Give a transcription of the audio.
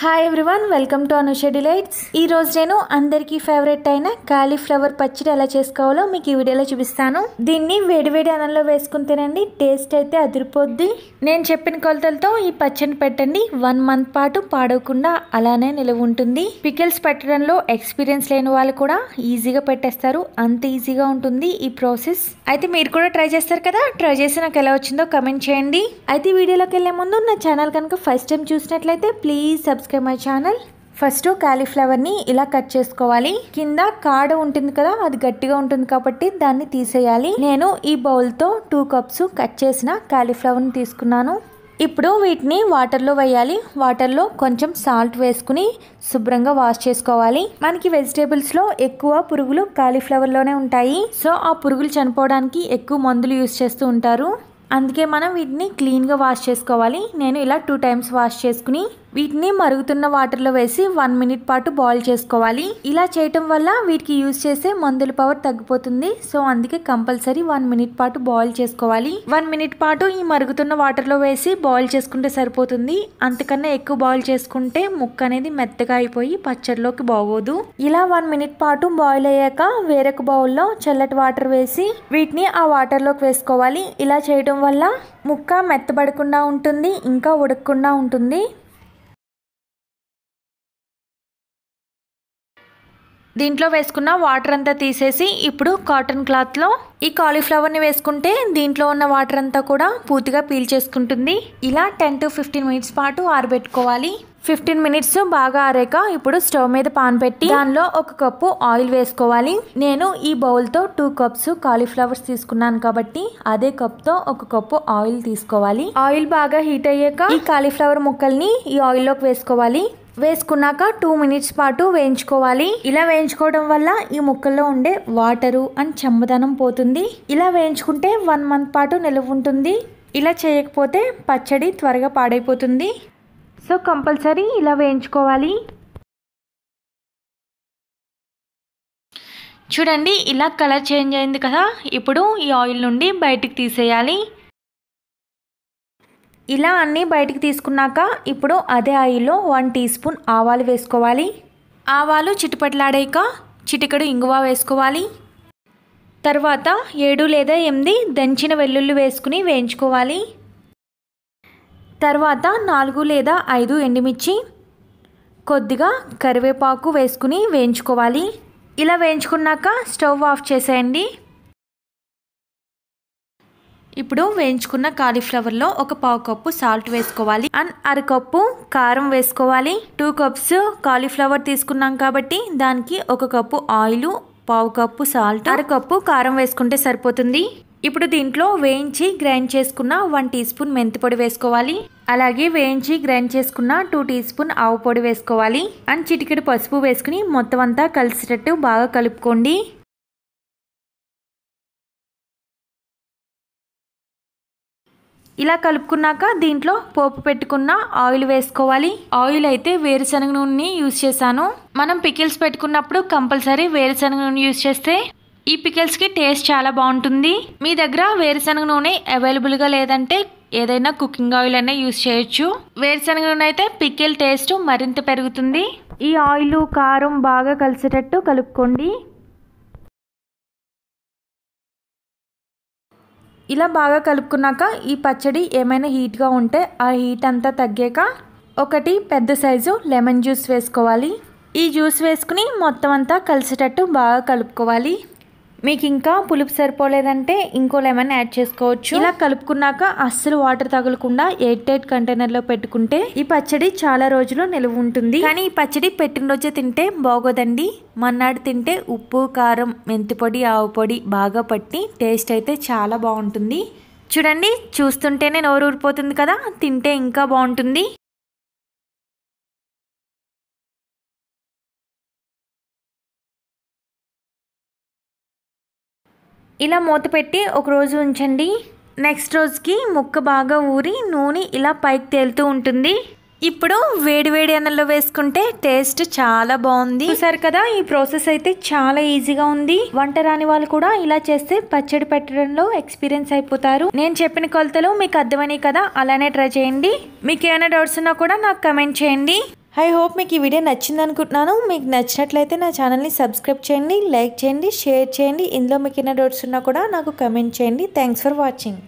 hi everyone welcome to Anusha delights ఈరోజు నేను అందరికీ ఫేవరెట్ అయిన కాలీఫ్లవర్ పచ్చడి ఎలా చేసుకోవాలో మీకు ఈ వీడియోలో చూపిస్తాను దీన్ని వేడివేడి అన్నంలో వేసుకుని తినండి టేస్ట్ అయితే అదిరిపోద్ది నేను చెప్పిన కొలతలతో ఈ పచ్చడిని పెట్టండి వన్ మంత్ పాటు పాడవకుండా అలానే నిలవ ఉంటుంది పికిల్స్ పెట్టడంలో ఎక్స్పీరియన్స్ లేని వాళ్ళు కూడా ఈజీగా పెట్టేస్తారు అంత ఈజీగా ఉంటుంది ఈ ప్రాసెస్ అయితే మీరు కూడా ట్రై చేస్తారు కదా ట్రై చేసి నాకు ఎలా వచ్చిందో కమెంట్ చేయండి అయితే వీడియోలోకి వెళ్ళే ముందు నా ఛానల్ కనుక ఫస్ట్ టైం చూసినట్లయితే please subscribe subscribe my channel first క్యాలీఫ్లవర్ని ఇలా కట్ చేసుకోవాలి కింద కాడ ఉంటుంది కదా అది గట్టిగా ఉంటుంది కాబట్టి దాన్ని తీసేయాలి నేను ఈ బౌల్తో టూ కప్స్ కట్ చేసిన క్యాలీఫ్లవర్ని తీసుకున్నాను ఇప్పుడు వీటిని వాటర్లో వేయాలి వాటర్లో కొంచెం సాల్ట్ వేసుకుని శుభ్రంగా వాష్ చేసుకోవాలి మనకి వెజిటేబుల్స్లో ఎక్కువ పురుగులు కాలీఫ్లవర్లోనే ఉంటాయి సో ఆ పురుగులు చనిపోవడానికి ఎక్కువ మందులు యూజ్ చేస్తూ ఉంటారు అందుకే మనం వీటిని క్లీన్గా వాష్ చేసుకోవాలి నేను ఇలా టూ టైమ్స్ వాష్ చేసుకుని వీటిని మరుగుతున్న వాటర్లో వేసి వన్ మినిట్ పాటు బాయిల్ చేసుకోవాలి ఇలా చేయటం వల్ల వీటికి యూజ్ చేసే మందుల పవర్ తగ్గిపోతుంది సో అందుకే కంపల్సరీ వన్ మినిట్ పాటు బాయిల్ చేసుకోవాలి వన్ మినిట్ పాటు ఈ మరుగుతున్న వాటర్లో వేసి బాయిల్ చేసుకుంటే సరిపోతుంది అంతకన్నా ఎక్కువ బాయిల్ చేసుకుంటే ముక్క అనేది మెత్తగా అయిపోయి పచ్చడిలోకి బాగోదు ఇలా వన్ మినిట్ పాటు బాయిల్ అయ్యాక వేరొక బౌల్లో చల్లటి వాటర్ వేసి వీటిని ఆ వాటర్లోకి వేసుకోవాలి ఇలా చేయడం వల్ల ముక్క మెత్తబడకుండా ఉంటుంది ఇంకా ఉడకకుండా ఉంటుంది దీంట్లో వేసుకున్న వాటర్ అంతా తీసేసి ఇప్పుడు కాటన్ క్లాత్లో ఈ కాలీఫ్లవర్ని వేసుకుంటే దీంట్లో ఉన్న వాటర్ అంతా కూడా పూర్తిగా పీల్ చేసుకుంటుంది ఇలా టెన్ టు ఫిఫ్టీన్ మినిట్స్ పాటు ఆరబెట్టుకోవాలి ఫిఫ్టీన్ మినిట్స్ బాగా ఆరాక ఇప్పుడు స్టవ్ మీద పాన్ పెట్టి దానిలో ఒక కప్పు ఆయిల్ వేసుకోవాలి నేను ఈ బౌల్తో టూ కప్స్ కాలీఫ్లవర్స్ తీసుకున్నాను కాబట్టి అదే కప్తో ఒక కప్పు ఆయిల్ తీసుకోవాలి ఆయిల్ బాగా హీట్ అయ్యాక ఈ కాలీఫ్లవర్ ముక్కల్ని ఈ ఆయిల్లోకి వేసుకోవాలి వేసుకున్నాక టూ మినిట్స్ పాటు వేయించుకోవాలి ఇలా వేయించుకోవడం వల్ల ఈ ముక్కల్లో ఉండే వాటరు అండ్ చెమ్మదనం పోతుంది ఇలా వేయించుకుంటే వన్ మంత్ పాటు నిలువ ఉంటుంది ఇలా చేయకపోతే పచ్చడి త్వరగా పాడైపోతుంది సో కంపల్సరీ ఇలా వేయించుకోవాలి చూడండి ఇలా కలర్ చేంజ్ అయింది కదా ఇప్పుడు ఈ ఆయిల్ నుండి బయటికి తీసేయాలి ఇలా అన్నీ బయటికి తీసుకున్నాక ఇప్పుడు అదే ఆయిల్లో వన్ టీ స్పూన్ ఆవాలు వేసుకోవాలి ఆవాలు చిటిపట్లాడాక చిటికడు ఇంగువ వేసుకోవాలి తర్వాత ఏడు లేదా ఎనిమిది దంచిన వెల్లుల్లి వేసుకుని వేయించుకోవాలి తర్వాత నాలుగు లేదా ఐదు ఎండుమిర్చి కొద్దిగా కరివేపాకు వేసుకుని వేయించుకోవాలి ఇలా వేయించుకున్నాక స్టవ్ ఆఫ్ చేసేయండి ఇప్పుడు వేయించుకున్న కాలీఫ్లవర్లో ఒక పావు కప్పు సాల్ట్ వేసుకోవాలి అండ్ అరకప్పు కారం వేసుకోవాలి టూ కప్స్ కాలీఫ్లవర్ తీసుకున్నాం కాబట్టి దానికి ఒక కప్పు ఆయిల్ పావు కప్పు సాల్ట్ అరకప్పు కారం వేసుకుంటే సరిపోతుంది ఇప్పుడు దీంట్లో వేయించి గ్రైండ్ చేసుకున్న వన్ టీ స్పూన్ మెంతిపొడి వేసుకోవాలి అలాగే వేయించి గ్రైండ్ చేసుకున్న టూ టీ స్పూన్ ఆవు పొడి వేసుకోవాలి అండ్ చిటికెడు పసుపు వేసుకుని మొత్తం అంతా కలిసేటట్టు బాగా కలుపుకోండి ఇలా కలుపుకున్నాక దీంట్లో పోపు పెట్టుకున్న ఆయిల్ వేసుకోవాలి ఆయిల్ అయితే వేరుశనగ నూనె యూజ్ చేశాను మనం పికిల్స్ పెట్టుకున్నప్పుడు కంపల్సరీ వేరుశనగ నూనె యూజ్ చేస్తే ఈ పికిల్స్కి టేస్ట్ చాలా బాగుంటుంది మీ దగ్గర వేరుశనగ నూనె అవైలబుల్గా లేదంటే ఏదైనా కుకింగ్ ఆయిల్ అనే యూజ్ చేయొచ్చు వేరుశనగ నూనె అయితే పికిల్ టేస్ట్ మరింత పెరుగుతుంది ఈ ఆయిల్ కారం బాగా కలిసేటట్టు కలుపుకోండి ఇలా బాగా కలుపుకున్నాక ఈ పచ్చడి ఏమైనా హీట్గా ఉంటే ఆ హీట్ అంతా తగ్గాక ఒకటి పెద్ద సైజు లెమన్ జ్యూస్ వేసుకోవాలి ఈ జ్యూస్ వేసుకుని మొత్తం అంతా కలిసేటట్టు బాగా కలుపుకోవాలి మీకు ఇంకా పులుపు సరిపోలేదంటే ఇంకో లెమన్ యాడ్ చేసుకోవచ్చు ఇలా కలుపుకున్నాక అస్సలు వాటర్ తగలకుండా ఎయిట్ టైట్ కంటైనర్లో పెట్టుకుంటే ఈ పచ్చడి చాలా రోజులు నిలువ ఉంటుంది కానీ ఈ పచ్చడి పెట్టిన రోజే తింటే బాగోదండి మన్నాడు తింటే ఉప్పు కారం మెంతిపొడి ఆవు పొడి బాగా పట్టి టేస్ట్ అయితే చాలా బాగుంటుంది చూడండి చూస్తుంటేనే నోరు ఊరిపోతుంది కదా తింటే ఇంకా బాగుంటుంది ఇలా మూత పెట్టి ఒకరోజు ఉంచండి నెక్స్ట్ రోజుకి ముక్క బాగా ఊరి నూనె ఇలా పైకి తేలుతూ ఉంటుంది ఇప్పుడు వేడివేడి అన్నంలో వేసుకుంటే టేస్ట్ చాలా బాగుంది చూసారు కదా ఈ ప్రాసెస్ అయితే చాలా ఈజీగా ఉంది వంట రాని వాళ్ళు కూడా ఇలా చేస్తే పచ్చడి పెట్టడంలో ఎక్స్పీరియన్స్ అయిపోతారు నేను చెప్పిన కొలతలు మీకు అర్థమని కదా అలానే ట్రై చేయండి మీకు ఏమైనా డౌట్స్ ఉన్నా కూడా నాకు కమెంట్ చేయండి ఐ హోప్ మీకు ఈ వీడియో నచ్చింది అనుకుంటున్నాను మీకు నచ్చినట్లయితే నా ఛానల్ని సబ్స్క్రైబ్ చేయండి లైక్ చేయండి షేర్ చేయండి ఇందులో మీకు ఎన్న డౌట్స్ ఉన్నా కూడా నాకు కమెంట్ చేయండి థ్యాంక్స్ ఫర్ వాచింగ్